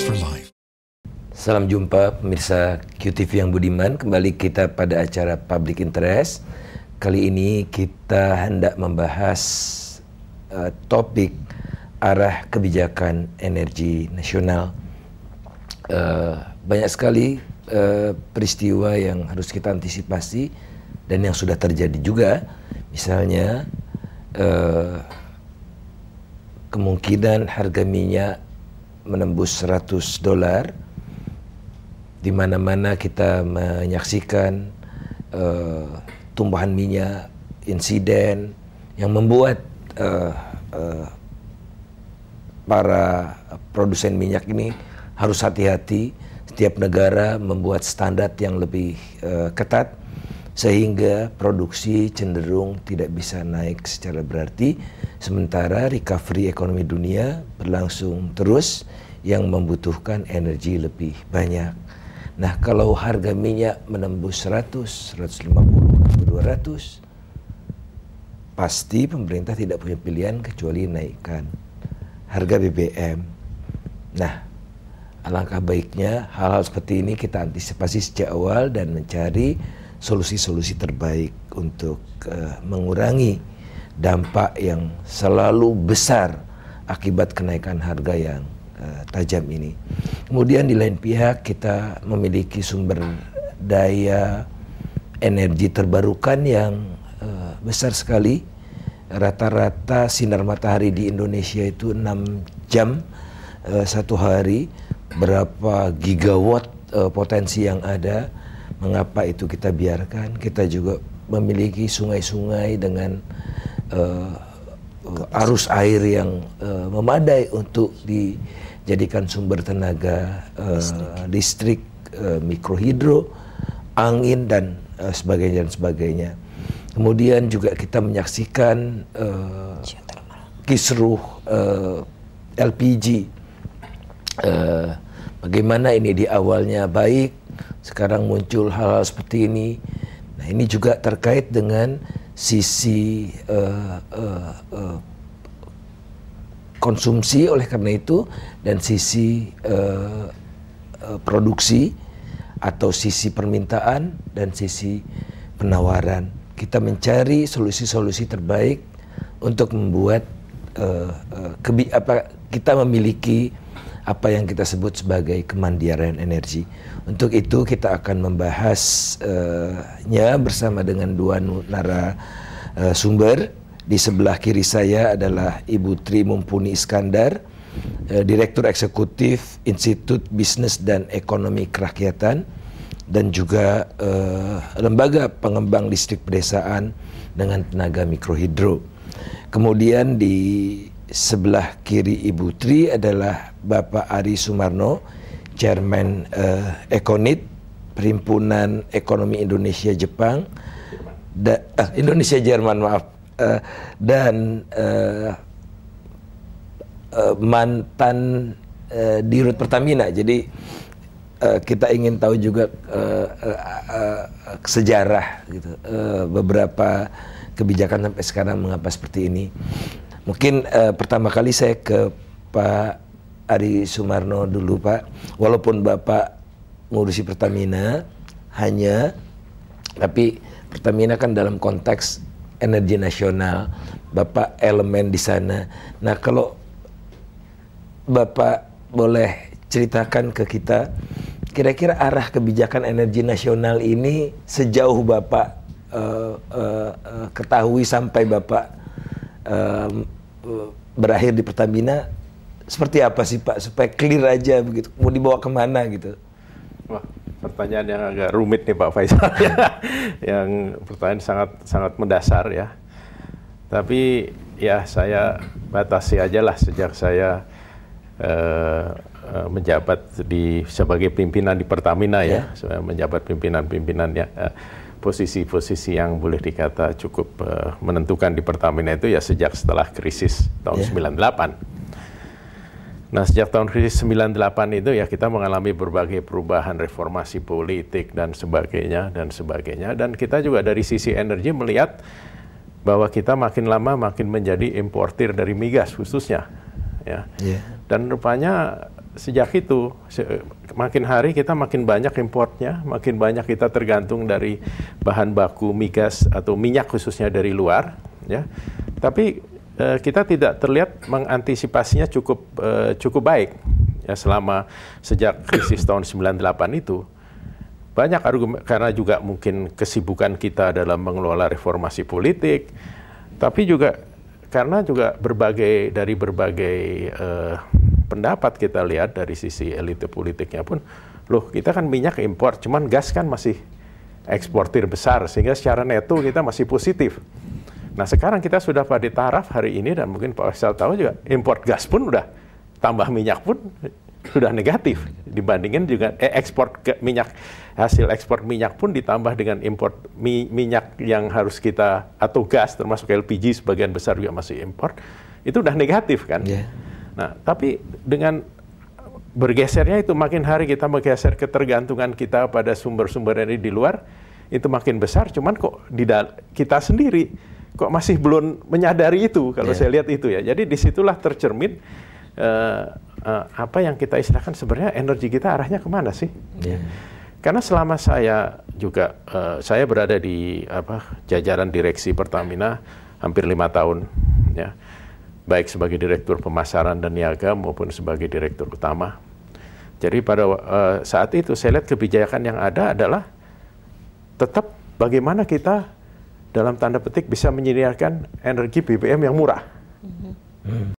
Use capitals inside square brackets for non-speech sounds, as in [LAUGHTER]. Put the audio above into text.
for Life. Salam jumpa pemirsa QTV yang budiman. Kembali kita pada acara Public Interest. Kali ini kita hendak membahas uh, topik arah kebijakan energi nasional. Uh, banyak sekali uh, peristiwa yang harus kita antisipasi dan yang sudah terjadi juga. Misalnya uh, kemungkinan harga minyak menembus 100 dolar di mana-mana kita menyaksikan uh, tumbuhan minyak, insiden yang membuat uh, uh, para produsen minyak ini harus hati-hati. Setiap negara membuat standar yang lebih uh, ketat sehingga produksi cenderung tidak bisa naik secara berarti sementara recovery ekonomi dunia berlangsung terus yang membutuhkan energi lebih banyak. Nah, kalau harga minyak menembus 100, 150 200 pasti pemerintah tidak punya pilihan kecuali naikkan harga BBM. Nah, alangkah baiknya hal-hal seperti ini kita antisipasi sejak awal dan mencari solusi-solusi terbaik untuk uh, mengurangi dampak yang selalu besar akibat kenaikan harga yang uh, tajam ini. Kemudian di lain pihak kita memiliki sumber daya energi terbarukan yang uh, besar sekali. Rata-rata sinar matahari di Indonesia itu 6 jam uh, satu hari berapa gigawatt uh, potensi yang ada mengapa itu kita biarkan? Kita juga memiliki sungai-sungai dengan uh, arus air yang uh, memadai untuk dijadikan sumber tenaga uh, listrik, uh, mikrohidro, angin dan uh, sebagainya dan sebagainya. Kemudian juga kita menyaksikan uh, kisruh uh, LPG. Uh, bagaimana ini di awalnya baik, sekarang muncul hal-hal seperti ini. Nah, ini juga terkait dengan sisi uh, uh, uh, konsumsi oleh karena itu dan sisi uh, uh, produksi atau sisi permintaan dan sisi penawaran kita mencari solusi-solusi terbaik untuk membuat uh, uh, kebi apa kita memiliki apa yang kita sebut sebagai kemandirian energi. Untuk itu kita akan membahasnya eh, uh, bersama dengan dua narasumber eh, uh, Di sebelah kiri saya adalah Ibu Tri Mumpuni Iskandar, uh, Direktur Eksekutif Institut Bisnis dan Ekonomi Kerakyatan dan juga uh, lembaga pengembang listrik pedesaan dengan tenaga mikrohidro. Kemudian di sebelah kiri Ibu Tri adalah Bapak Ari Sumarno, Chairman uh, Ekonit, Perhimpunan Ekonomi Indonesia Jepang, da, uh, Indonesia Jerman maaf, uh, dan uh, uh, mantan uh, Dirut Pertamina. Jadi uh, kita ingin tahu juga uh, uh, uh, sejarah gitu, uh, beberapa kebijakan sampai sekarang mengapa seperti ini. Mungkin uh, pertama kali saya ke Pak Ari Sumarno dulu Pak. Walaupun Bapak ngurusi Pertamina hanya tapi Pertamina kan dalam konteks energi nasional, Bapak elemen di sana. Nah, kalau Bapak boleh ceritakan ke kita kira-kira arah kebijakan energi nasional ini sejauh Bapak uh, uh, uh, ketahui sampai Bapak um, berakhir di Pertamina seperti apa sih Pak supaya clear aja begitu mau dibawa kemana gitu Wah, pertanyaan yang agak rumit nih Pak Faisal [LAUGHS] yang pertanyaan sangat sangat mendasar ya tapi ya saya batasi aja lah sejak saya eh, eh menjabat di sebagai pimpinan di Pertamina ya, ya. menjabat pimpinan-pimpinan ya eh, posisi-posisi yang boleh dikata cukup uh, menentukan di Pertamina itu ya sejak setelah krisis tahun yeah. Ya. 98. Nah, sejak tahun krisis 98 itu ya kita mengalami berbagai perubahan reformasi politik dan sebagainya dan sebagainya dan kita juga dari sisi energi melihat bahwa kita makin lama makin menjadi importir dari migas khususnya ya. Yeah. Dan rupanya sejak itu se makin hari kita makin banyak importnya, makin banyak kita tergantung dari bahan baku migas atau minyak khususnya dari luar, ya. Tapi eh, kita tidak terlihat mengantisipasinya cukup eh, cukup baik ya selama sejak krisis tahun 98 itu. Banyak argumen karena juga mungkin kesibukan kita dalam mengelola reformasi politik, tapi juga karena juga berbagai dari berbagai eh, pendapat kita lihat dari sisi elite politiknya pun, loh kita kan minyak impor, cuman gas kan masih eksportir besar, sehingga secara neto kita masih positif. Nah sekarang kita sudah pada taraf hari ini, dan mungkin Pak Faisal tahu juga, impor gas pun udah, tambah minyak pun sudah negatif dibandingin juga eh, ekspor ke minyak hasil ekspor minyak pun ditambah dengan impor mi, minyak yang harus kita atau gas termasuk LPG sebagian besar juga masih impor itu udah negatif kan yeah. Nah, tapi dengan bergesernya itu makin hari kita menggeser ketergantungan kita pada sumber-sumber energi di luar itu makin besar cuman kok di kita sendiri kok masih belum menyadari itu kalau yeah. saya lihat itu ya jadi disitulah tercermin uh, uh, apa yang kita istilahkan sebenarnya energi kita arahnya kemana sih yeah. karena selama saya juga uh, saya berada di apa jajaran direksi Pertamina hampir lima tahun ya baik sebagai direktur pemasaran dan niaga maupun sebagai direktur utama. Jadi pada uh, saat itu saya lihat kebijakan yang ada adalah tetap bagaimana kita dalam tanda petik bisa menyediakan energi BBM yang murah. Mm -hmm.